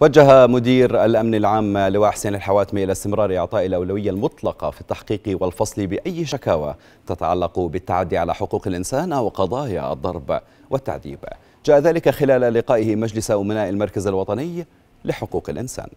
وجه مدير الأمن العام لواء حسين الحواتمي إلى استمرار إعطاء الأولوية المطلقة في التحقيق والفصل بأي شكاوى تتعلق بالتعدي على حقوق الإنسان أو قضايا الضرب والتعذيب جاء ذلك خلال لقائه مجلس أمناء المركز الوطني لحقوق الإنسان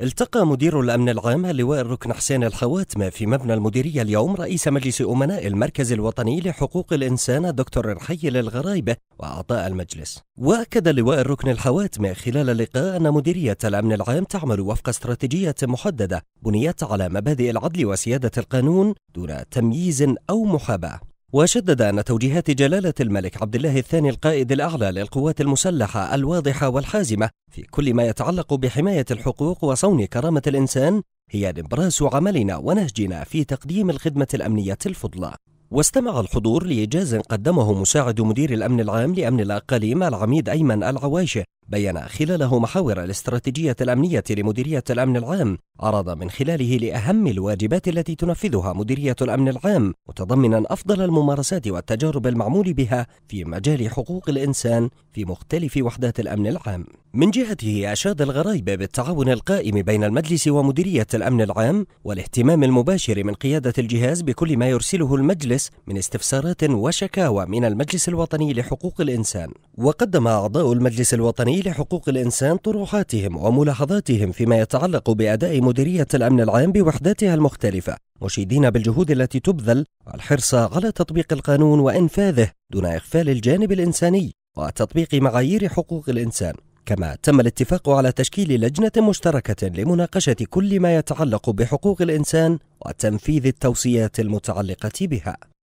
التقى مدير الأمن العام اللواء الركن حسين الحواتمة في مبنى المديرية اليوم رئيس مجلس أمناء المركز الوطني لحقوق الإنسان دكتور الحي الغرايبة وأعضاء المجلس وأكد لواء الركن الحواتمة خلال اللقاء أن مديرية الأمن العام تعمل وفق استراتيجية محددة بنيت على مبادئ العدل وسيادة القانون دون تمييز أو محاباة وشدد أن توجيهات جلالة الملك عبد الله الثاني القائد الأعلى للقوات المسلحة الواضحة والحازمة في كل ما يتعلق بحماية الحقوق وصون كرامة الإنسان هي نبراس عملنا ونهجنا في تقديم الخدمة الأمنية الفضلى واستمع الحضور لإيجاز قدمه مساعد مدير الأمن العام لأمن الأقاليم العميد أيمن العوايشة بين خلاله محاور الاستراتيجية الأمنية لمديرية الأمن العام عرض من خلاله لأهم الواجبات التي تنفذها مديرية الأمن العام متضمنا أفضل الممارسات والتجارب المعمول بها في مجال حقوق الإنسان في مختلف وحدات الأمن العام من جهته أشاد الغرايب بالتعاون القائم بين المجلس ومديرية الأمن العام والاهتمام المباشر من قيادة الجهاز بكل ما يرسله المجلس من استفسارات وشكاوى من المجلس الوطني لحقوق الإنسان وقدم أعضاء المجلس الوطني الوطني لحقوق الإنسان طروحاتهم وملاحظاتهم فيما يتعلق بأداء مديرية الأمن العام بوحداتها المختلفة مشيدين بالجهود التي تبذل والحرص على تطبيق القانون وإنفاذه دون إغفال الجانب الإنساني وتطبيق معايير حقوق الإنسان كما تم الاتفاق على تشكيل لجنة مشتركة لمناقشة كل ما يتعلق بحقوق الإنسان وتنفيذ التوصيات المتعلقة بها